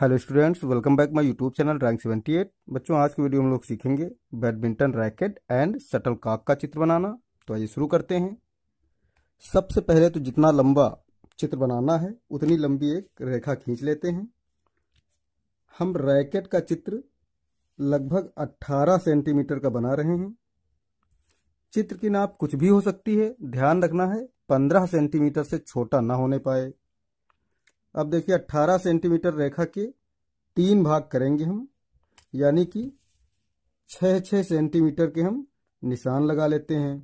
hello students welcome back my YouTube channel rank 78 बच्चों आज की वीडियो में लोग सीखेंगे बैडमिंटन रैकेट एंड शटल काक का चित्र बनाना तो आइए शुरू करते हैं सबसे पहले तो जितना लंबा चित्र बनाना है उतनी लंबी एक रेखा खींच लेते हैं हम रैकेट का चित्र लगभग 18 सेंटीमीटर का बना रहे हैं चित्र की नाप कुछ भी हो सकती है ध्यान रखना है पंद्रह सेंटीमीटर से छोटा ना होने पाए अब देखिए 18 सेंटीमीटर रेखा के तीन भाग करेंगे हम यानी कि 6-6 सेंटीमीटर के हम निशान लगा लेते हैं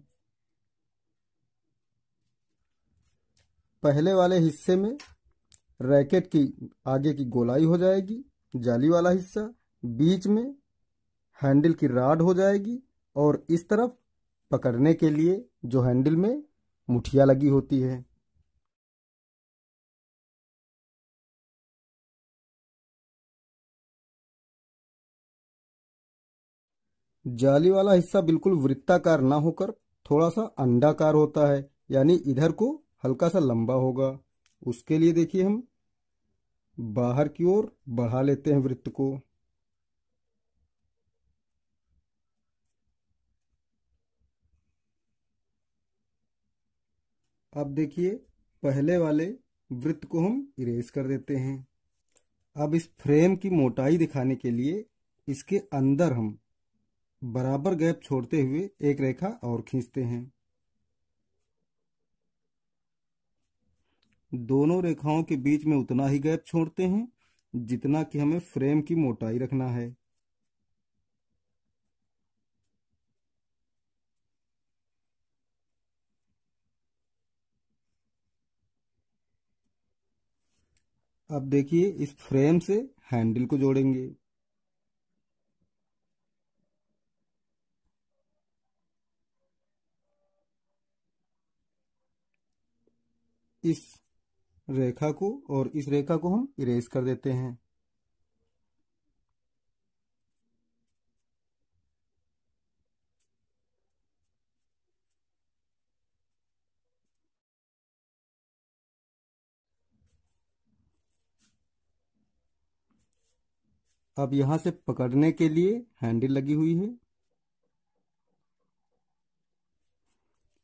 पहले वाले हिस्से में रैकेट की आगे की गोलाई हो जाएगी जाली वाला हिस्सा बीच में हैंडल की राड हो जाएगी और इस तरफ पकड़ने के लिए जो हैंडल में मुठिया लगी होती है जाली वाला हिस्सा बिल्कुल वृत्ताकार ना होकर थोड़ा सा अंडाकार होता है यानी इधर को हल्का सा लंबा होगा उसके लिए देखिए हम बाहर की ओर बढ़ा लेते हैं वृत्त को अब देखिए पहले वाले वृत्त को हम इरेज कर देते हैं अब इस फ्रेम की मोटाई दिखाने के लिए इसके अंदर हम बराबर गैप छोड़ते हुए एक रेखा और खींचते हैं दोनों रेखाओं के बीच में उतना ही गैप छोड़ते हैं जितना कि हमें फ्रेम की मोटाई रखना है अब देखिए इस फ्रेम से हैंडल को जोड़ेंगे इस रेखा को और इस रेखा को हम इरेज कर देते हैं अब यहां से पकड़ने के लिए हैंडल लगी हुई है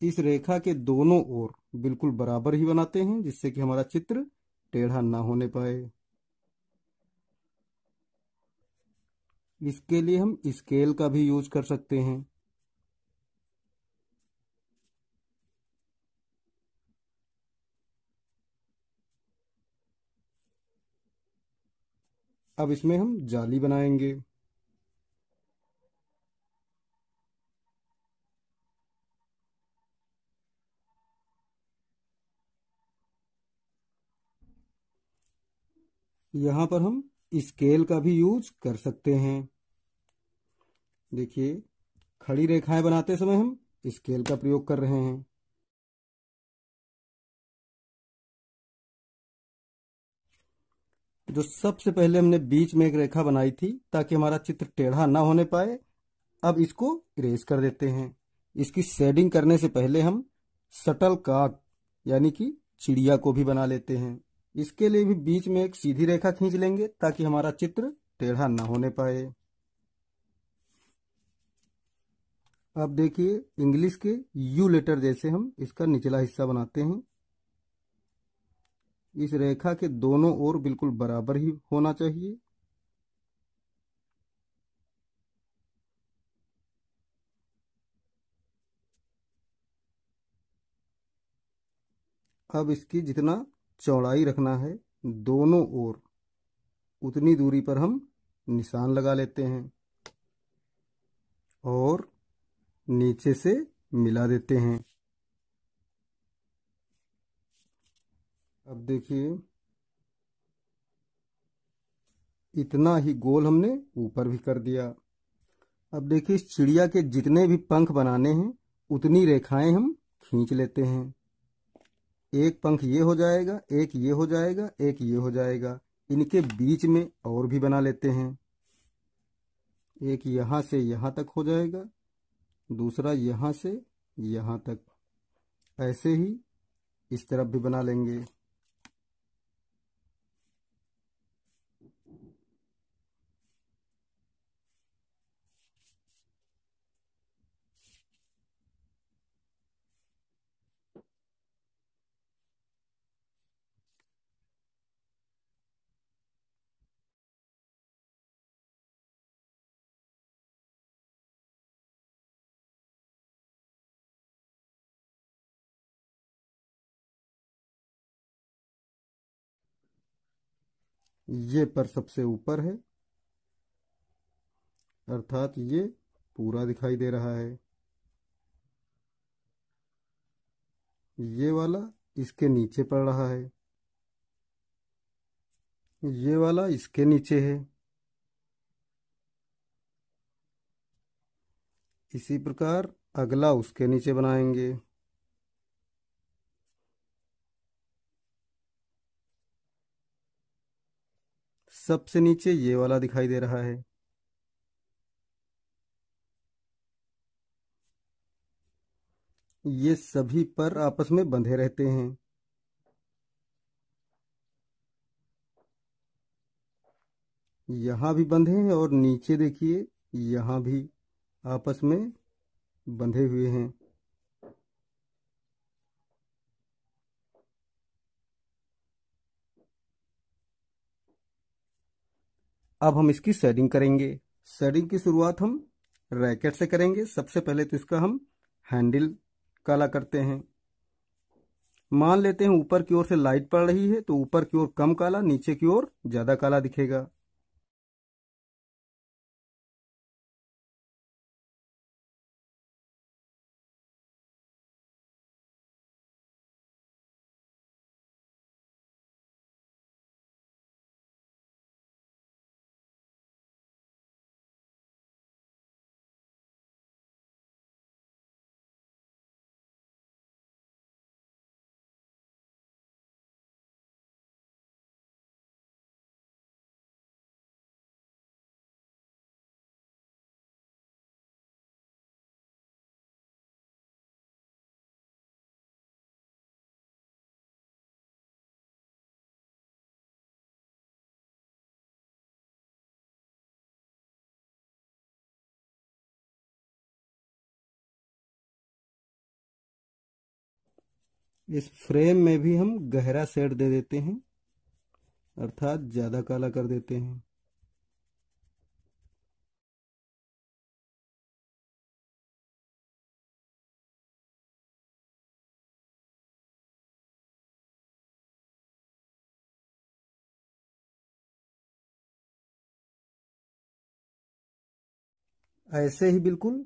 इस रेखा के दोनों ओर बिल्कुल बराबर ही बनाते हैं जिससे कि हमारा चित्र टेढ़ा ना होने पाए इसके लिए हम स्केल का भी यूज कर सकते हैं अब इसमें हम जाली बनाएंगे यहां पर हम स्केल का भी यूज कर सकते हैं देखिए खड़ी रेखाएं बनाते समय हम स्केल का प्रयोग कर रहे हैं जो सबसे पहले हमने बीच में एक रेखा बनाई थी ताकि हमारा चित्र टेढ़ा ना होने पाए अब इसको इरेज कर देते हैं इसकी शेडिंग करने से पहले हम सटल काक यानी कि चिड़िया को भी बना लेते हैं इसके लिए भी बीच में एक सीधी रेखा खींच लेंगे ताकि हमारा चित्र टेढ़ा ना होने पाए अब देखिए इंग्लिश के यू लेटर जैसे हम इसका निचला हिस्सा बनाते हैं इस रेखा के दोनों ओर बिल्कुल बराबर ही होना चाहिए अब इसकी जितना चौड़ाई रखना है दोनों ओर उतनी दूरी पर हम निशान लगा लेते हैं और नीचे से मिला देते हैं अब देखिए इतना ही गोल हमने ऊपर भी कर दिया अब देखिए इस चिड़िया के जितने भी पंख बनाने हैं उतनी रेखाएं हम खींच लेते हैं एक पंख ये हो जाएगा एक ये हो जाएगा एक ये हो जाएगा इनके बीच में और भी बना लेते हैं एक यहां से यहां तक हो जाएगा दूसरा यहां से यहां तक ऐसे ही इस तरफ भी बना लेंगे ये पर सबसे ऊपर है अर्थात ये पूरा दिखाई दे रहा है ये वाला इसके नीचे पड़ रहा है ये वाला इसके नीचे है इसी प्रकार अगला उसके नीचे बनाएंगे सबसे नीचे ये वाला दिखाई दे रहा है ये सभी पर आपस में बंधे रहते हैं यहां भी बंधे हैं और नीचे देखिए यहां भी आपस में बंधे हुए हैं अब हम इसकी सेडिंग करेंगे शेडिंग की शुरुआत हम रैकेट से करेंगे सबसे पहले तो इसका हम हैंडल काला करते हैं मान लेते हैं ऊपर की ओर से लाइट पड़ रही है तो ऊपर की ओर कम काला नीचे की ओर ज़्यादा काला दिखेगा इस फ्रेम में भी हम गहरा सेट दे देते हैं अर्थात ज्यादा काला कर देते हैं ऐसे ही बिल्कुल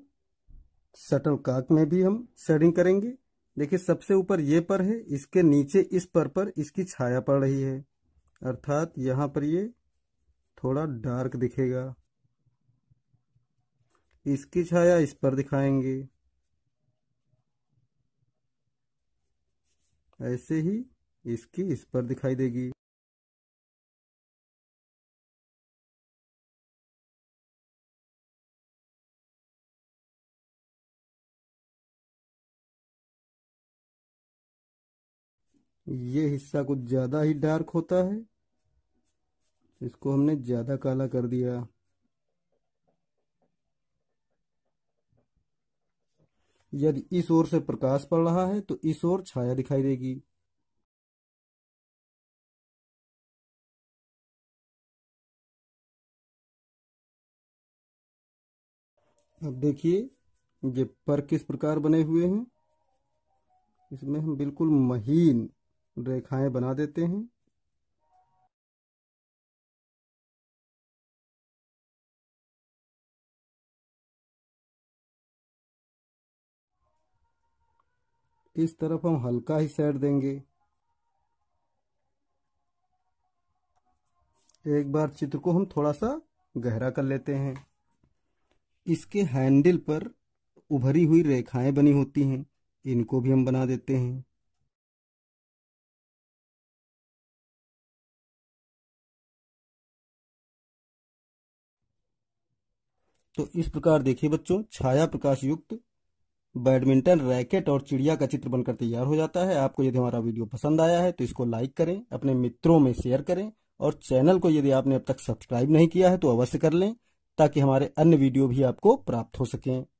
शटल काक में भी हम शेडिंग करेंगे देखिए सबसे ऊपर ये पर है इसके नीचे इस पर पर इसकी छाया पड़ रही है अर्थात यहाँ पर ये थोड़ा डार्क दिखेगा इसकी छाया इस पर दिखाएंगे ऐसे ही इसकी इस पर दिखाई देगी ये हिस्सा कुछ ज्यादा ही डार्क होता है इसको हमने ज्यादा काला कर दिया यदि इस ओर से प्रकाश पड़ रहा है तो इस ओर छाया दिखाई देगी अब देखिए ये पर किस प्रकार बने हुए हैं इसमें हम बिल्कुल महीन रेखाएं बना देते हैं इस तरफ हम हल्का ही सैड देंगे एक बार चित्र को हम थोड़ा सा गहरा कर लेते हैं इसके हैंडल पर उभरी हुई रेखाएं बनी होती हैं इनको भी हम बना देते हैं तो इस प्रकार देखिए बच्चों छाया प्रकाश युक्त बैडमिंटन रैकेट और चिड़िया का चित्र बनकर तैयार हो जाता है आपको यदि हमारा वीडियो पसंद आया है तो इसको लाइक करें अपने मित्रों में शेयर करें और चैनल को यदि आपने अब तक सब्सक्राइब नहीं किया है तो अवश्य कर लें ताकि हमारे अन्य वीडियो भी आपको प्राप्त हो सकें